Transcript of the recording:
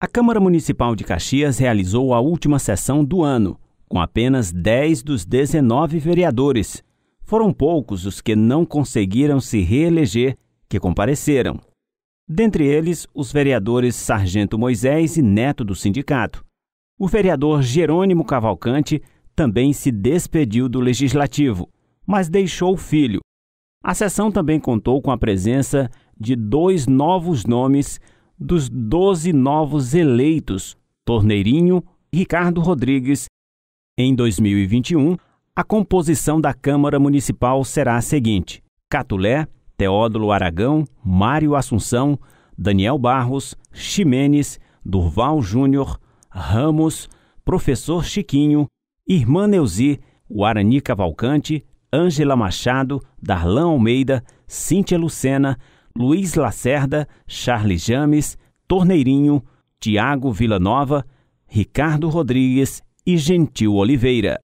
A Câmara Municipal de Caxias realizou a última sessão do ano, com apenas 10 dos 19 vereadores. Foram poucos os que não conseguiram se reeleger que compareceram. Dentre eles, os vereadores Sargento Moisés e Neto do sindicato. O vereador Jerônimo Cavalcante também se despediu do legislativo, mas deixou o filho. A sessão também contou com a presença de dois novos nomes dos 12 novos eleitos, Torneirinho e Ricardo Rodrigues. Em 2021, a composição da Câmara Municipal será a seguinte: Catulé, Teódulo Aragão, Mário Assunção, Daniel Barros, Ximenes, Durval Júnior, Ramos, Professor Chiquinho, Irmã Neuzi, Guarani Cavalcante, Ângela Machado, Darlan Almeida, Cíntia Lucena, Luiz Lacerda, Charles James, Torneirinho, Tiago Villanova, Ricardo Rodrigues e Gentil Oliveira.